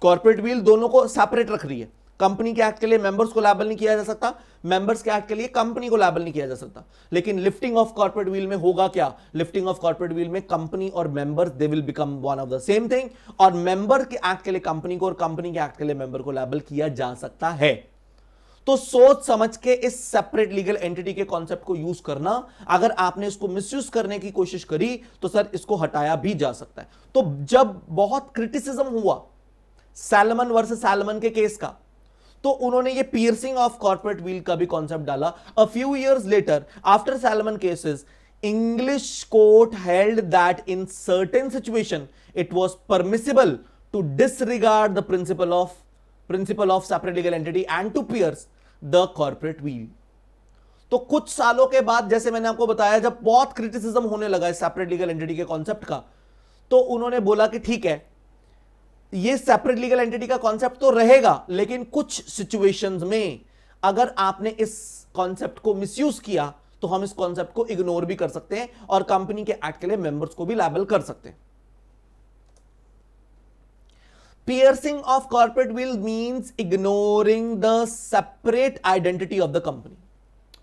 कॉर्पोरेट व्हील दोनों को सेपरेट रख रही है कंपनी के एक्ट के लिए मेंबर्स को लाइबल नहीं किया जा सकता मेंबर्स के एक्ट के लिए कंपनी को लाइबल नहीं किया जा सकता लेकिन लिफ्टिंग ऑफ कॉर्पोरेट व्हील में होगा क्या लिफ्टिंग ऑफ कॉर्पोरेट व्हील में कंपनी और members they will become one of the same thing और मेंबर के एक्ट के लिए कंपनी को और कंपनी के एक्ट के लिए मेंबर को लाइबल किया जा सकता है तो सोच समझ के इस सेपरेट लीगल एंटिटी के कॉन्सेप्ट को यूज करना अगर आपने इसको मिसयूज करने की कोशिश करी तो सर इसको हटाया भी जा सकता है तो जब बहुत क्रिटिसिज्म हुआ सैलमन वर्सेस सैलमन के केस का तो उन्होंने ये पियर्सिंग ऑफ कॉर्पोरेट व्हील का भी कॉन्सेप्ट डाला a few years later after Salomon cases English court held that in certain situation it was permissible to disregard the principle of principle of separate legal entity and to pierce the corporate veil तो कुछ सालों के बाद जैसे मैंने आपको बताया जब बहुत क्रिटिसिज्म होने लगा है सेपरेट लीगल एंटिटी के कॉन्सेप्ट का तो उन्होंने बोला कि ठीक है ये सेपरेट लीगल एंटिटी का कॉन्सेप्ट तो रहेगा लेकिन कुछ सिचुएशंस में अगर आपने इस कॉन्सेप्ट को मिसयूज किया तो हम इस कॉन्सेप्ट को इग्नोर भी कर सकते हैं और कंपनी के एक्ट के लिए मेंबर्स को भी लैबल कर सकते हैं piercing of corporate veil means ignoring the separate identity of the company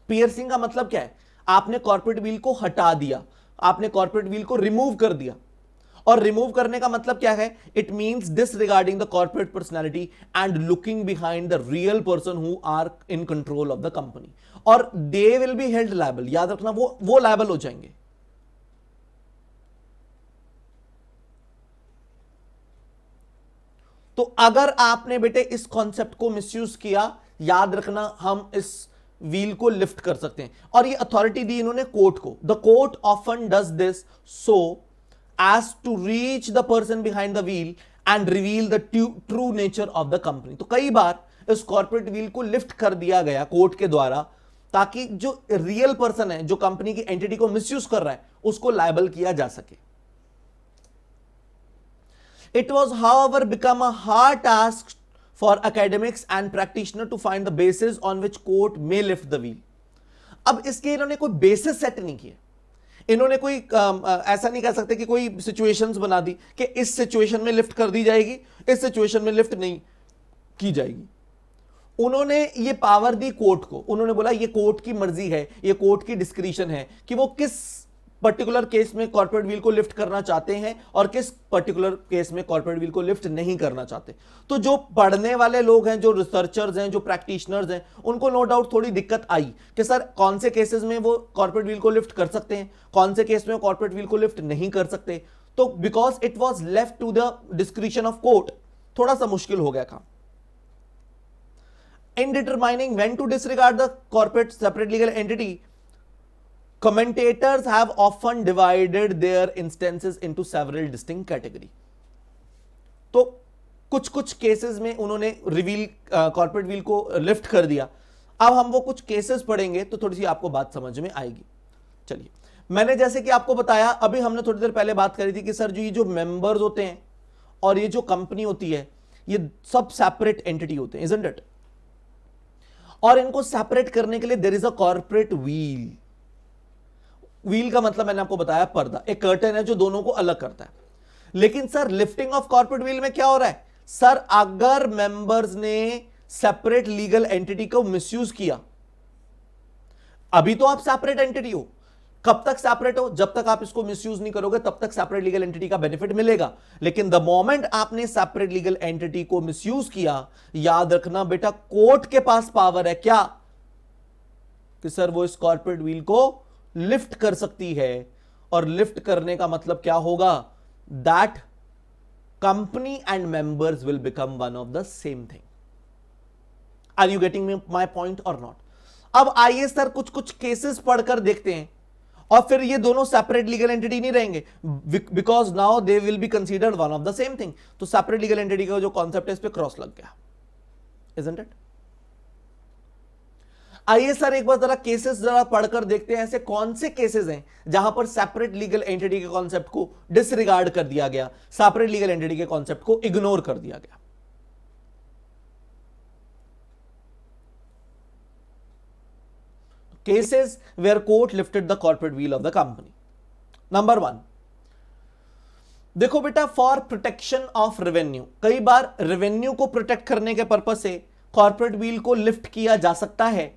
piercing का मतलब क्या है आपने कॉर्पोरेट विल को हटा दिया आपने कॉर्पोरेट विल को रिमूव कर दिया और रिमूव करने का मतलब क्या है it means disregarding the corporate personality and looking behind the real person who are in control of the company और they will be held liable याद रखना वो वो लाइबल हो जाएंगे तो अगर आपने बेटे इस कॉन्सेप्ट को मिसयूज किया याद रखना हम इस व्हील को लिफ्ट कर सकते हैं और ये अथॉरिटी दी इन्होंने कोर्ट को the court often does this so as to reach the person behind the wheel and reveal the true nature of the company. तो कई बार इस कॉर्पोरेट व्हील को लिफ्ट कर दिया गया कोर्ट के द्वारा ताकि जो रियल पर्सन है जो कंपनी की एंटिटी को मिसयूज कर रहा है उसको लाइबल किया जा सके it was however become a hard task for academics and practitioner to find the basis on which court may lift the veil अब इसके इन्होंने कोई बेसिस सेट नहीं किया इन्होंने कोई आ, ऐसा नहीं कह सकते कि कोई सिचुएशंस बना दी कि इस सिचुएशन में लिफ्ट कर दी जाएगी इस सिचुएशन में लिफ्ट नहीं की जाएगी उन्होंने ये पावर दी कोर्ट को उन्होंने बोला ये कोर्ट की मर्जी है ये कोर्ट की डिस्क्रिशन है कि वो किस पर्टिकुलर केस में कॉर्पोरेट व्हील को लिफ्ट करना चाहते हैं और किस पर्टिकुलर केस में कॉर्पोरेट व्हील को लिफ्ट नहीं करना चाहते तो जो पढ़ने वाले लोग हैं जो रिसर्चर्स हैं जो प्रैक्टिशनर्स हैं उनको नो डाउट थोड़ी दिक्कत आई कि सर कौन से केसेस में वो कॉर्पोरेट व्हील को लिफ्ट कर सकते हैं कौन से केस में कॉर्पोरेट व्हील को लिफ्ट नहीं कर सकते तो because it was left to the description of court थोड़ा सा मुश्किल हो गया था in determining when to disregard the corporate separate legal entity Commentators have often divided their instances into several distinct category. तो कुछ कुछ केसेस में उन्होंने रिवील कॉर्पोरेट व्हील को लिफ्ट कर दिया अब हम वो कुछ केसेस पढ़ेंगे तो थोड़ी सी आपको बात समझ में आएगी चलिए मैंने जैसे कि आपको बताया अभी हमने थोड़ी देर पहले बात करी थी कि सर जो ये जो मेंबर्स होते हैं और ये जो कंपनी होती है ये सब सेपरेट एंटिटी होते हैं इजेंट और इनको सेपरेट करने के लिए there is a corporate veil veil का मतलब मैंने आपको बताया पर्दा एक कर्टन है जो दोनों को अलग करता है लेकिन sir lifting of corporate veil में क्या हो रहा है सर अगर मेंबर्स ने सेपरेट लीगल एंटिटी को मिसयूज किया अभी तो आप सेपरेट एंटिटी हो कब तक सेपरेट हो जब तक आप इसको मिसयूज नहीं करोगे तब तक सेपरेट लीगल एंटिटी का बेनिफिट मिलेगा लेकिन द मोमेंट आपने सेपरेट लीगल एंटिटी को मिसयूज किया याद रखना बेटा कोर्ट के पास पावर है क्या कि सर वो इस कॉर्पोरेट व्हील को लिफ्ट कर सकती है और लिफ्ट करने का मतलब क्या होगा that company and members will become one of the same thing are you getting my point और नॉट अब आइए सर कुछ कुछ केसेस पढ़कर देखते हैं और फिर ये दोनों सेपरेट लीगल एंटिटी नहीं रहेंगे because now they will be considered one of the same thing तो सेपरेट लीगल एंटिटी का जो कॉन्सेप्ट है इस पर क्रॉस लग गया इज इट आइए सर एक बार जरा केसेस जरा पढ़कर देखते हैं ऐसे कौन से केसेस हैं जहां पर सेपरेट लीगल एंटिटी के कॉन्सेप्ट को डिसरिगार्ड कर दिया गया सेपरेट लीगल एंटिटी के कॉन्सेप्ट को इग्नोर कर दिया गया cases where court lifted the corporate veil of the company number one देखो बेटा फॉर प्रोटेक्शन ऑफ रेवेन्यू कई बार रेवेन्यू को प्रोटेक्ट करने के पर्पज से कॉर्पोरेट व्हील को लिफ्ट किया जा सकता है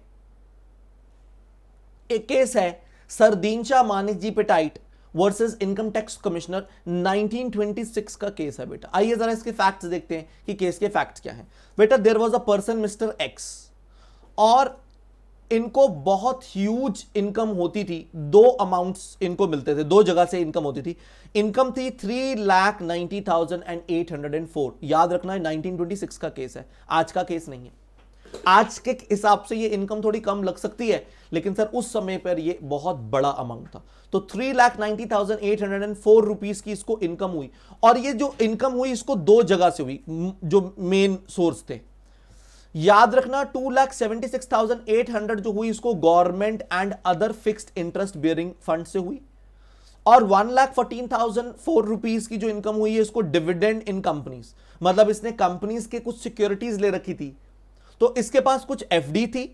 एक केस है सरदीनशाह मानिक जी petite versus income tax commissioner 1926 का केस है बेटा आइए जरा इसके फैक्ट्स देखते हैं कि केस के फैक्ट्स क्या हैं बेटा there was a person mister X और इनको बहुत ह्यूज इनकम होती थी दो अमाउंट्स इनको मिलते थे दो जगह से इनकम होती थी इनकम थी three lakh ninety thousand and eight hundred and four याद रखना है 1926 का केस है आज का केस नहीं है आज के हिसाब से ये इनकम थोड़ी कम लग सकती है लेकिन सर उस समय पर ये बहुत बड़ा अमाउंट था तो three lakh ninety thousand eight hundred and four rupees की इसको इनकम हुई और ये जो इनकम हुई इसको दो जगह से हुई जो मेन सोर्स थे याद रखना two lakh seventy six thousand eight hundred जो हुई इसको government and other fixed interest bearing fund से हुई और one lakh fourteen thousand four rupees की जो इनकम हुई है इसको डिविडेंड इन कंपनीज मतलब इसने कंपनीज के कुछ सिक्योरिटीज ले रखी थी तो इसके पास कुछ एफडी थी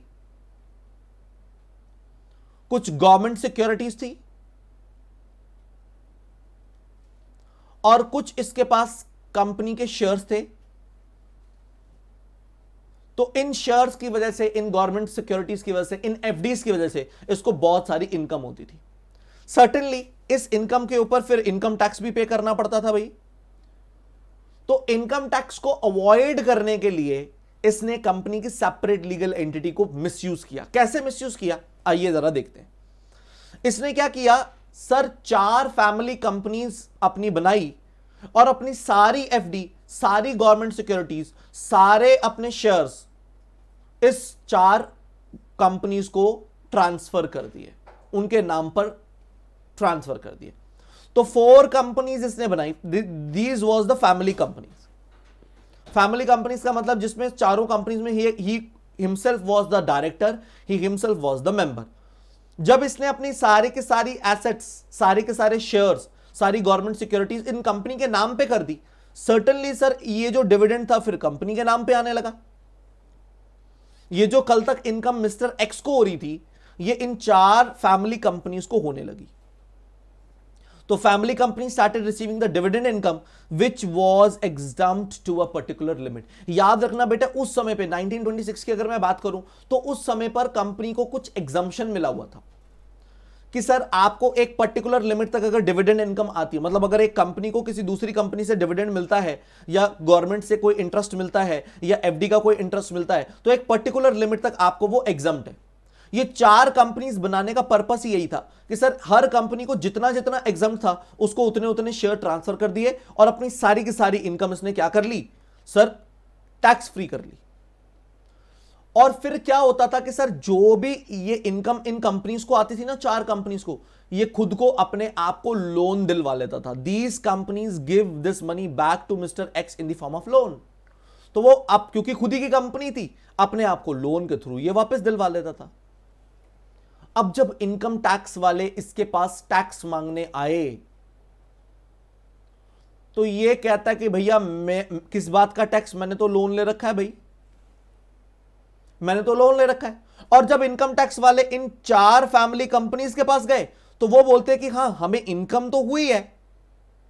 कुछ गवर्नमेंट सिक्योरिटीज थी और कुछ इसके पास कंपनी के शेयर्स थे तो इन शेयर्स की वजह से इन गवर्नमेंट सिक्योरिटीज की वजह से इन एफडीज की वजह से इसको बहुत सारी इनकम होती थी सर्टेनली इस इनकम के ऊपर फिर इनकम टैक्स भी पे करना पड़ता था भाई तो इनकम टैक्स को अवॉइड करने के लिए इसने कंपनी की सेपरेट लीगल एंटिटी को मिसयूज किया कैसे मिसयूज किया आइए जरा देखते हैं इसने क्या किया सर चार फैमिली कंपनीज अपनी बनाई और अपनी सारी एफडी सारी गवर्नमेंट सिक्योरिटीज सारे अपने शेयर्स इस चार कंपनीज को ट्रांसफर कर दिए उनके नाम पर ट्रांसफर कर दिए तो फोर कंपनीज इसने बनाई these was the family companies family companies का मतलब जिसमें चारों कंपनीज में ही हिमसेल्फ वॉज द डायरेक्टर ही हिमसेल्फ वॉज द मेंबर जब इसने अपनी सारी के सारी एसेट्स सारे के सारे शेयर्स सारी गवर्नमेंट सिक्योरिटीज इन कंपनी के नाम पे कर दी सर्टनली सर ये जो डिविडेंड था फिर कंपनी के नाम पे आने लगा ये जो कल तक इनकम मिस्टर एक्स को हो रही थी ये इन चार फैमिली कंपनीज को होने लगी तो family company started receiving the dividend income which was exempt to a particular limit याद रखना बेटा उस समय पे 1926 की अगर मैं बात करूं तो उस समय पर कंपनी को कुछ एग्जाम्शन मिला हुआ था कि सर आपको एक पर्टिकुलर लिमिट तक अगर डिविडेंड इनकम आती है मतलब अगर एक कंपनी को किसी दूसरी कंपनी से डिविडेंड मिलता है या गवर्नमेंट से कोई इंटरेस्ट मिलता है या एफडी का कोई इंटरेस्ट मिलता है तो एक पर्टिकुलर लिमिट तक आपको वो एग्जाम है ये चार कंपनीज बनाने का पर्पस यही था कि सर हर कंपनी को जितना जितना एग्जाम था उसको उतने उतने शेयर ट्रांसफर कर दिए और अपनी सारी की सारी इनकम इसने क्या कर ली सर टैक्स फ्री कर ली और फिर क्या होता था कि सर जो भी ये इनकम इन कंपनीज को आती थी ना चार कंपनीज को ये खुद को अपने आप को लोन दिलवा लेता था these companies give this money back to mister X in the form of loan तो वो अब क्योंकि खुद ही की कंपनी थी अपने आप को लोन के थ्रू ये वापस दिलवा लेता था अब जब इनकम टैक्स वाले इसके पास टैक्स मांगने आए तो ये कहता है कि भैया मैं किस बात का टैक्स मैंने तो लोन ले रखा है भाई मैंने तो लोन ले रखा है और जब इनकम टैक्स वाले इन चार फैमिली कंपनीज के पास गए तो वो बोलते कि हां हमें इनकम तो हुई है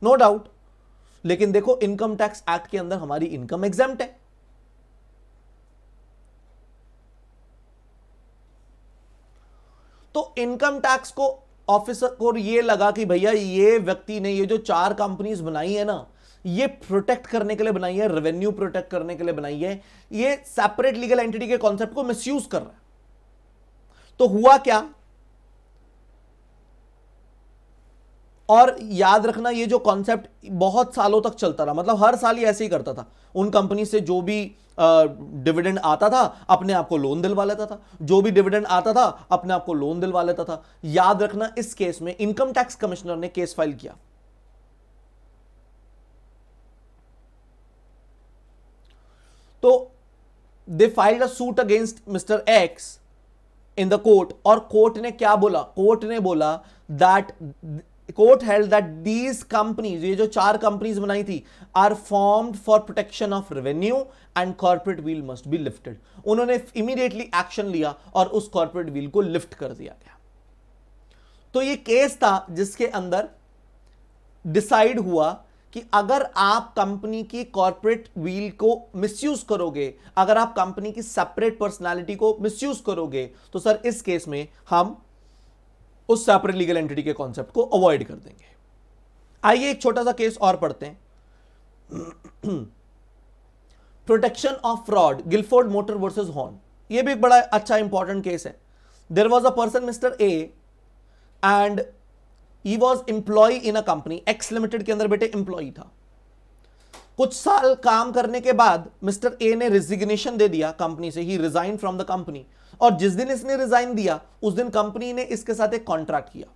नो no डाउट लेकिन देखो इनकम टैक्स एक्ट के अंदर हमारी इनकम एग्जाम्ट है तो इनकम टैक्स को ऑफिसर को ये लगा कि भैया ये व्यक्ति ने ये जो चार कंपनीज बनाई है ना ये प्रोटेक्ट करने के लिए बनाई है रेवेन्यू प्रोटेक्ट करने के लिए बनाई है ये सेपरेट लीगल एंटिटी के कॉन्सेप्ट को मिसयूज कर रहा है तो हुआ क्या और याद रखना ये जो कॉन्सेप्ट बहुत सालों तक चलता रहा मतलब हर साल ही ऐसे ही करता था उन कंपनी से जो भी डिविडेंड आता था अपने आप को लोन दिलवा लेता था जो भी डिविडेंड आता था अपने आप को लोन दिलवा लेता था याद रखना इस केस में इनकम टैक्स कमिश्नर ने केस फाइल किया तो they filed a suit against mister X in the court और कोर्ट ने क्या बोला कोर्ट ने बोला that court held that these companies ये जो चार कंपनीज बनाई थी are formed for protection of revenue and corporate veil must be lifted उन्होंने इमीडिएटली एक्शन लिया और उस कॉर्पोरेट व्हील को लिफ्ट कर दिया गया तो ये केस था जिसके अंदर डिसाइड हुआ कि अगर आप कंपनी की कॉर्पोरेट व्हील को मिसयूज करोगे अगर आप कंपनी की सेपरेट पर्सनालिटी को मिसयूज करोगे तो सर इस केस में हम उस सेपरेट लीगल एंटिटी के कॉन्सेप्ट को अवॉइड कर देंगे आइए एक छोटा सा केस और पढ़ते हैं protection of fraud Gilford motor versus Horne ये भी एक बड़ा अच्छा इंपॉर्टेंट केस है there was a person mister A and E was employ in a company X limited के अंदर बेटे इंप्लॉय था कुछ साल काम करने के बाद मिस्टर ए ने रिजिग्नेशन दे दिया कंपनी से ही रिजाइन फ्रॉम द कंपनी और जिस दिन इसने रिजाइन दिया उस दिन कंपनी ने इसके साथ एक कॉन्ट्रैक्ट किया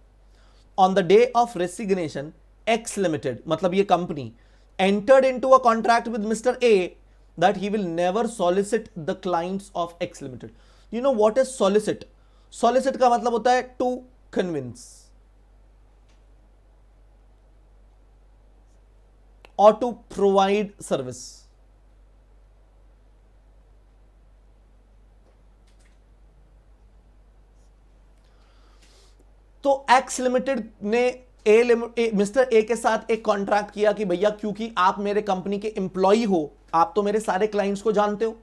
on the day of resignation X limited मतलब ये company entered into a contract with mister A that he will never solicit the clients of X limited you know what is solicit solicit का मतलब होता है to convince or to provide service तो X limited ने A mister A के साथ एक contract किया कि भैया क्योंकि आप मेरे कंपनी के एम्प्लॉई हो आप तो मेरे सारे क्लाइंट्स को जानते हो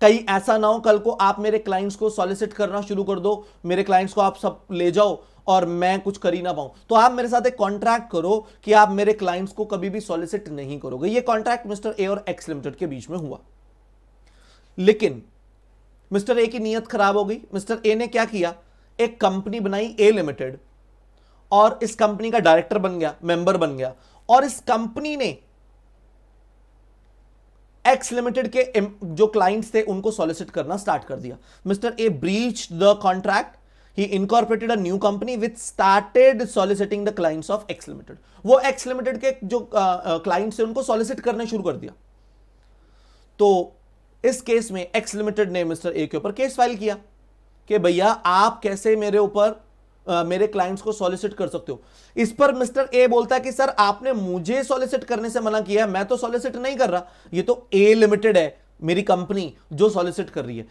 कहीं ऐसा ना हो कल को आप मेरे क्लाइंट्स को सॉलिसिट करना शुरू कर दो मेरे क्लाइंट्स को आप सब ले जाओ और मैं कुछ कर ही ना पाऊं तो आप मेरे साथ एक कॉन्ट्रैक्ट करो कि आप मेरे क्लाइंट्स को कभी भी सॉलिसिट नहीं करोगे ये कॉन्ट्रैक्ट मिस्टर ए और एक्स लिमिटेड के बीच में हुआ लेकिन मिस्टर ए की नीयत खराब हो गई मिस्टर ए ने क्या किया एक कंपनी बनाई ए लिमिटेड और इस कंपनी का डायरेक्टर बन गया मेंबर बन गया और इस कंपनी ने एक्स लिमिटेड के जो क्लाइंट्स थे उनको सॉलिसिट करना स्टार्ट कर दिया mister A breach the contract he incorporated a new company with started soliciting the clients of X limited वो एक्स लिमिटेड के जो क्लाइंट्स थे उनको सॉलिसिट करने शुरू कर दिया तो इस केस में एक्स लिमिटेड ने मिस्टर ए के ऊपर केस फाइल किया कि भैया आप कैसे मेरे ऊपर मेरे क्लाइंट्स को सॉलिसिट कर सकते हो इस पर मिस्टर ए बोलता है कि सर आपने मुझे सॉलिसिट करने से मना किया मैं तो सॉलिसिट नहीं कर रहा ये तो ए लिमिटेड है मेरी कंपनी जो सॉलिसिट कर रही है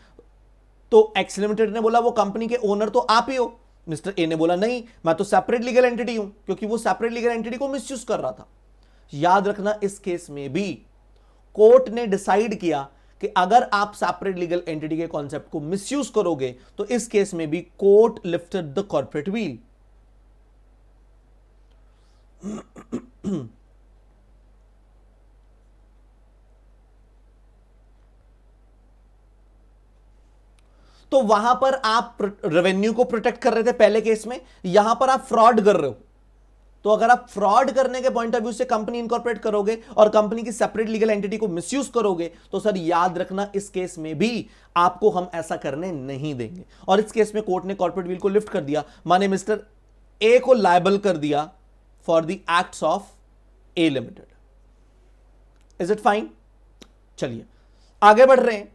तो एक्स लिमिटेड ने बोला वो कंपनी के ओनर तो आप ही हो मिस्टर ए ने बोला नहीं मैं तो सेपरेट लीगल एंटिटी हूं क्योंकि वो सेपरेट लीगल एंटिटी को मिस कर रहा था याद रखना इस केस में भी कोर्ट ने डिसाइड किया कि अगर आप सेपरेट लीगल एंटिटी के कॉन्सेप्ट को मिसयूज करोगे तो इस केस में भी court lifted the corporate veil तो वहां पर आप रेवेन्यू को प्रोटेक्ट कर रहे थे पहले केस में यहां पर आप फ्रॉड कर रहे हो तो अगर आप फ्रॉड करने के पॉइंट ऑफ व्यू से कंपनी इनकॉर्पोरेट करोगे और कंपनी की सेपरेट लीगल एंटिटी को मिसयूज करोगे तो सर याद रखना इस केस में भी आपको हम ऐसा करने नहीं देंगे और इस केस में कोर्ट ने कॉर्पोरेट व्हील को लिफ्ट कर दिया माने मिस्टर ए को लाइबल कर दिया for the acts of A limited is it fine चलिए आगे बढ़ रहे हैं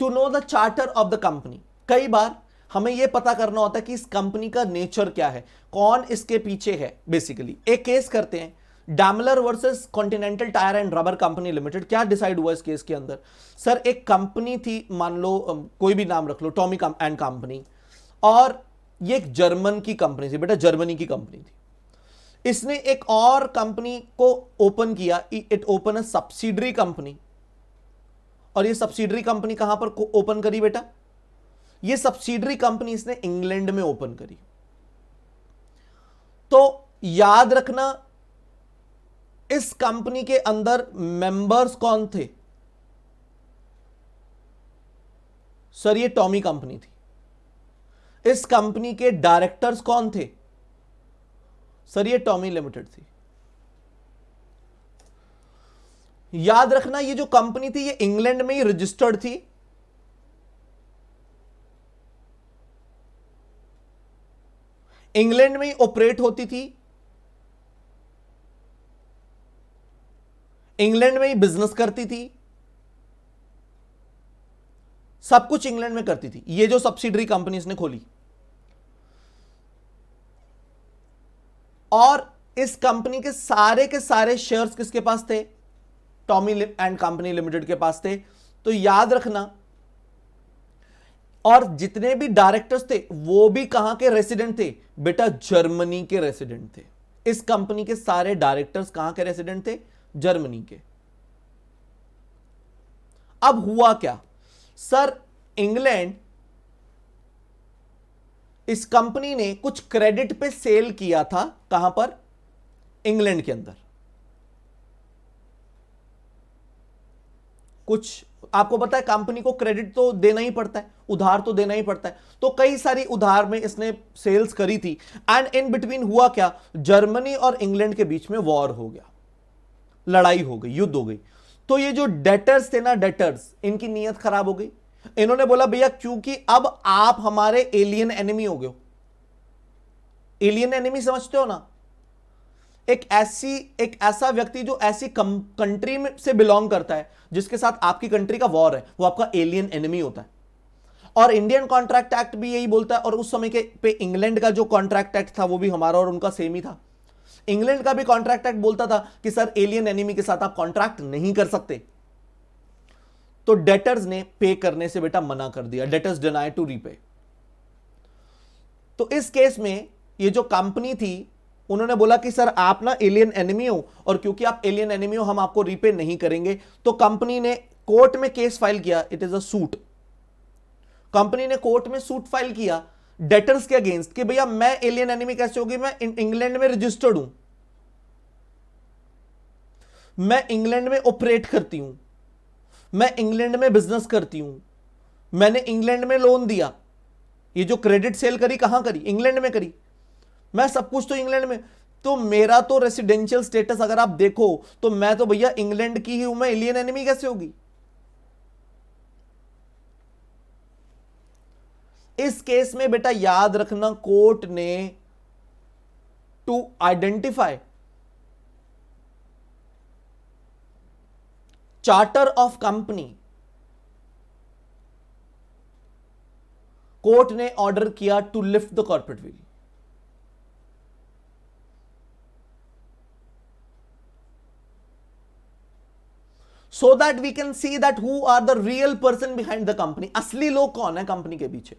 to know the charter of the company कई बार हमें यह पता करना होता है कि इस कंपनी का नेचर क्या है कौन इसके पीछे है बेसिकली एक केस करते हैं Daimler versus continental tyre and rubber company limited क्या डिसाइड हुआ इस केस के अंदर सर एक कंपनी थी मान लो कोई भी नाम रख लो टॉमी एंड कंपनी और ये एक जर्मन की कंपनी थी बेटा जर्मनी की कंपनी थी इसने एक और कंपनी को ओपन किया it open a subsidiary company और ये सब्सिडरी कंपनी कहां पर ओपन करी बेटा ये सब्सिडरी कंपनी इसने इंग्लैंड में ओपन करी तो याद रखना इस कंपनी के अंदर मेंबर्स कौन थे सर ये टॉमी कंपनी थी इस कंपनी के डायरेक्टर्स कौन थे सर ये टॉमी लिमिटेड थी याद रखना ये जो कंपनी थी ये इंग्लैंड में ही रजिस्टर्ड थी इंग्लैंड में ही ऑपरेट होती थी इंग्लैंड में ही बिजनेस करती थी सब कुछ इंग्लैंड में करती थी ये जो सब्सिडरी कंपनी ने खोली और इस कंपनी के सारे के सारे शेयर्स किसके पास थे टॉमी एंड कंपनी लिमिटेड के पास थे तो याद रखना और जितने भी डायरेक्टर्स थे वो भी कहां के रेसिडेंट थे बेटा जर्मनी के रेसिडेंट थे इस कंपनी के सारे डायरेक्टर्स कहां के रेसिडेंट थे जर्मनी के अब हुआ क्या सर इंग्लैंड इस कंपनी ने कुछ क्रेडिट पे सेल किया था कहां पर इंग्लैंड के अंदर कुछ आपको पता है कंपनी को क्रेडिट तो देना ही पड़ता है उधार तो देना ही पड़ता है तो कई सारी उधार में इसने सेल्स करी थी एंड इन बिटवीन हुआ क्या जर्मनी और इंग्लैंड के बीच में वॉर हो गया लड़ाई हो गई युद्ध हो गई तो ये जो डेटर्स थे ना डेटर्स इनकी नीयत खराब हो गई इन्होंने बोला भैया क्योंकि अब आप हमारे एलियन एनिमी हो गए एलियन एनिमी समझते हो ना एक ऐसी एक ऐसा व्यक्ति जो ऐसी कंट्री में से बिलोंग करता है जिसके साथ आपकी कंट्री का वॉर है वो आपका एलियन एनिमी होता है और इंडियन कॉन्ट्रैक्ट एक्ट भी यही बोलता है और उस समय के पे इंग्लैंड का जो कॉन्ट्रैक्ट एक्ट था वो भी हमारा और उनका सेम ही था इंग्लैंड का भी कॉन्ट्रैक्ट एक्ट बोलता था कि सर एलियन एनिमी के साथ आप कॉन्ट्रैक्ट नहीं कर सकते तो डेटर्स ने पे करने से बेटा मना कर दिया डेटर्स डिनाई टू रीपे तो इस केस में ये जो कंपनी थी उन्होंने बोला कि सर आप ना एलियन एनिमी हो और क्योंकि आप एलियन एनिमी हो हम आपको रीपे नहीं करेंगे तो कंपनी ने कोर्ट में केस फाइल किया इट इज अट कंपनी ने कोर्ट में सूट फाइल किया डेटर्स के अगेंस्ट कि भैया मैं एलियन एनिमी कैसे होगी मैं इंग्लैंड में रजिस्टर्ड हूं मैं इंग्लैंड में ऑपरेट करती हूं मैं इंग्लैंड में बिजनेस करती हूं मैंने इंग्लैंड में लोन दिया ये जो क्रेडिट सेल करी कहां करी इंग्लैंड में करी मैं सब कुछ तो इंग्लैंड में तो मेरा तो रेसिडेंशियल स्टेटस अगर आप देखो तो मैं तो भैया इंग्लैंड की ही हूं मैं इलियन एनिमी कैसे होगी इस केस में बेटा याद रखना कोर्ट ने to identify charter of company court ने ऑर्डर किया to lift the corporate veil so that we can see that who are the real person behind the company असली लोग कौन है कंपनी के पीछे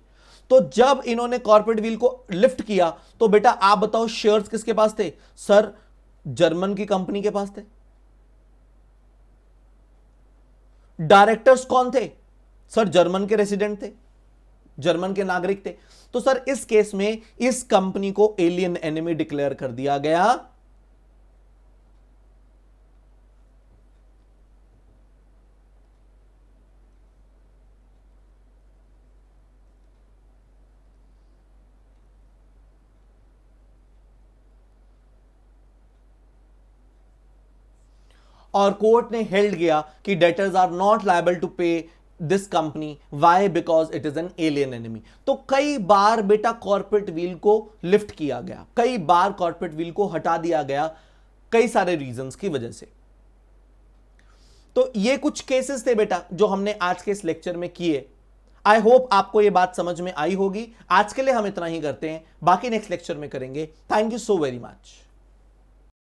तो जब इन्होंने कॉर्पोरेट व्हील को लिफ्ट किया तो बेटा आप बताओ शेयर्स किसके पास थे सर जर्मन की कंपनी के पास थे डायरेक्टर्स कौन थे सर जर्मन के रेसिडेंट थे जर्मन के नागरिक थे तो सर इस केस में इस कंपनी को एलियन एनिमी डिक्लेयर कर दिया गया और कोर्ट ने हेल्ड गया कि debtors are not liable to pay this company why because it is an alien enemy तो कई बार बेटा कॉर्पोरेट व्हील को लिफ्ट किया गया कई बार कॉर्पोरेट व्हील को हटा दिया गया कई सारे रीजन की वजह से तो ये कुछ केसेस थे बेटा जो हमने आज के इस लेक्चर में किए आई होप आपको ये बात समझ में आई होगी आज के लिए हम इतना ही करते हैं बाकी नेक्स्ट लेक्चर में करेंगे thank you so very much